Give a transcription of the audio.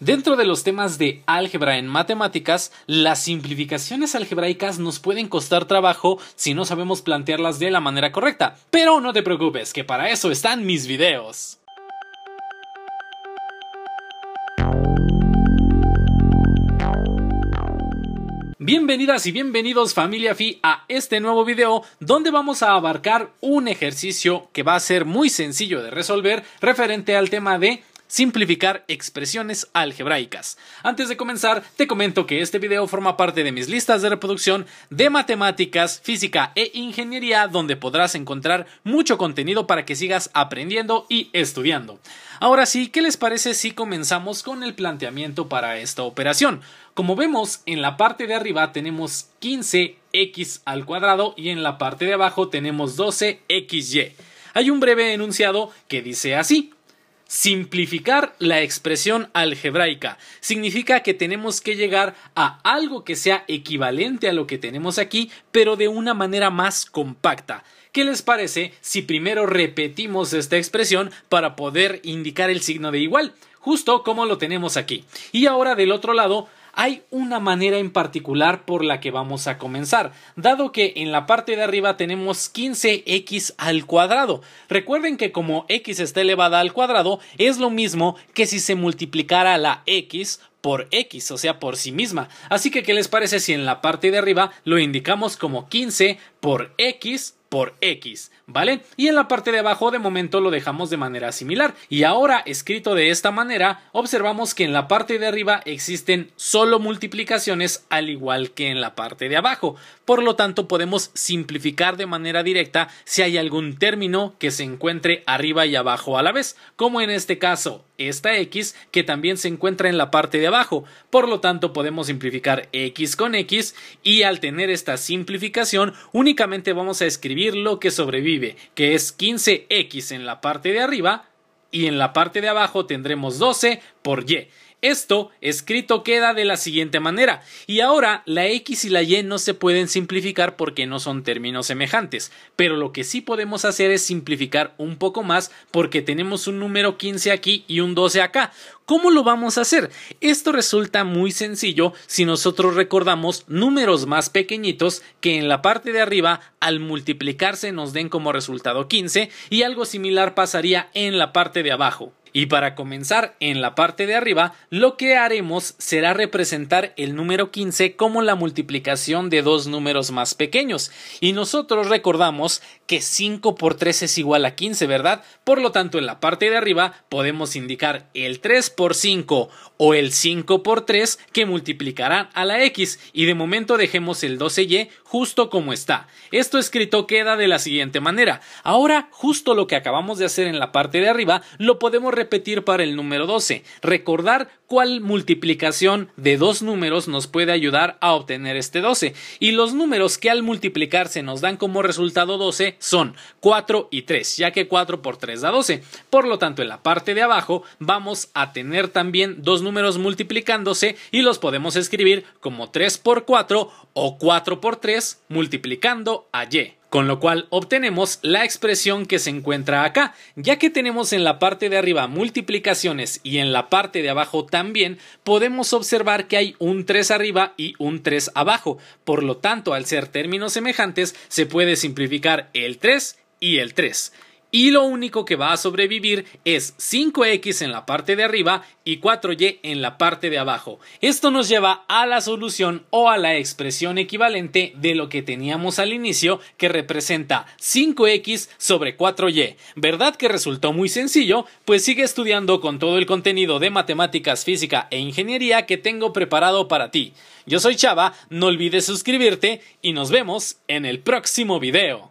Dentro de los temas de álgebra en matemáticas, las simplificaciones algebraicas nos pueden costar trabajo si no sabemos plantearlas de la manera correcta, pero no te preocupes, que para eso están mis videos. Bienvenidas y bienvenidos familia Fi a este nuevo video donde vamos a abarcar un ejercicio que va a ser muy sencillo de resolver referente al tema de simplificar expresiones algebraicas. Antes de comenzar, te comento que este video forma parte de mis listas de reproducción de matemáticas, física e ingeniería, donde podrás encontrar mucho contenido para que sigas aprendiendo y estudiando. Ahora sí, ¿qué les parece si comenzamos con el planteamiento para esta operación? Como vemos, en la parte de arriba tenemos 15x al cuadrado y en la parte de abajo tenemos 12xy. Hay un breve enunciado que dice así. Simplificar la expresión algebraica significa que tenemos que llegar a algo que sea equivalente a lo que tenemos aquí, pero de una manera más compacta. ¿Qué les parece si primero repetimos esta expresión para poder indicar el signo de igual? Justo como lo tenemos aquí. Y ahora del otro lado hay una manera en particular por la que vamos a comenzar, dado que en la parte de arriba tenemos 15x al cuadrado. Recuerden que como x está elevada al cuadrado, es lo mismo que si se multiplicara la x por x, o sea, por sí misma. Así que, ¿qué les parece si en la parte de arriba lo indicamos como 15 por x por X, ¿vale? Y en la parte de abajo de momento lo dejamos de manera similar. Y ahora, escrito de esta manera, observamos que en la parte de arriba existen solo multiplicaciones al igual que en la parte de abajo. Por lo tanto, podemos simplificar de manera directa si hay algún término que se encuentre arriba y abajo a la vez, como en este caso, esta X que también se encuentra en la parte de abajo. Por lo tanto, podemos simplificar X con X y al tener esta simplificación únicamente vamos a escribir lo que sobrevive, que es 15x en la parte de arriba y en la parte de abajo tendremos 12 por y. Esto escrito queda de la siguiente manera, y ahora la X y la Y no se pueden simplificar porque no son términos semejantes, pero lo que sí podemos hacer es simplificar un poco más porque tenemos un número 15 aquí y un 12 acá. ¿Cómo lo vamos a hacer? Esto resulta muy sencillo si nosotros recordamos números más pequeñitos que en la parte de arriba al multiplicarse nos den como resultado 15 y algo similar pasaría en la parte de abajo. Y para comenzar en la parte de arriba, lo que haremos será representar el número 15 como la multiplicación de dos números más pequeños. Y nosotros recordamos que 5 por 3 es igual a 15, ¿verdad? Por lo tanto, en la parte de arriba podemos indicar el 3 por 5 o el 5 por 3 que multiplicarán a la x. Y de momento dejemos el 12y justo como está. Esto escrito queda de la siguiente manera. Ahora, justo lo que acabamos de hacer en la parte de arriba, lo podemos repetir para el número 12. Recordar cuál multiplicación de dos números nos puede ayudar a obtener este 12. Y los números que al multiplicarse nos dan como resultado 12 son 4 y 3, ya que 4 por 3 da 12. Por lo tanto, en la parte de abajo vamos a tener también dos números multiplicándose y los podemos escribir como 3 por 4 o 4 por 3 multiplicando a y. Con lo cual obtenemos la expresión que se encuentra acá, ya que tenemos en la parte de arriba multiplicaciones y en la parte de abajo también, podemos observar que hay un 3 arriba y un 3 abajo, por lo tanto al ser términos semejantes se puede simplificar el 3 y el 3 y lo único que va a sobrevivir es 5x en la parte de arriba y 4y en la parte de abajo. Esto nos lleva a la solución o a la expresión equivalente de lo que teníamos al inicio que representa 5x sobre 4y. ¿Verdad que resultó muy sencillo? Pues sigue estudiando con todo el contenido de matemáticas, física e ingeniería que tengo preparado para ti. Yo soy Chava, no olvides suscribirte y nos vemos en el próximo video.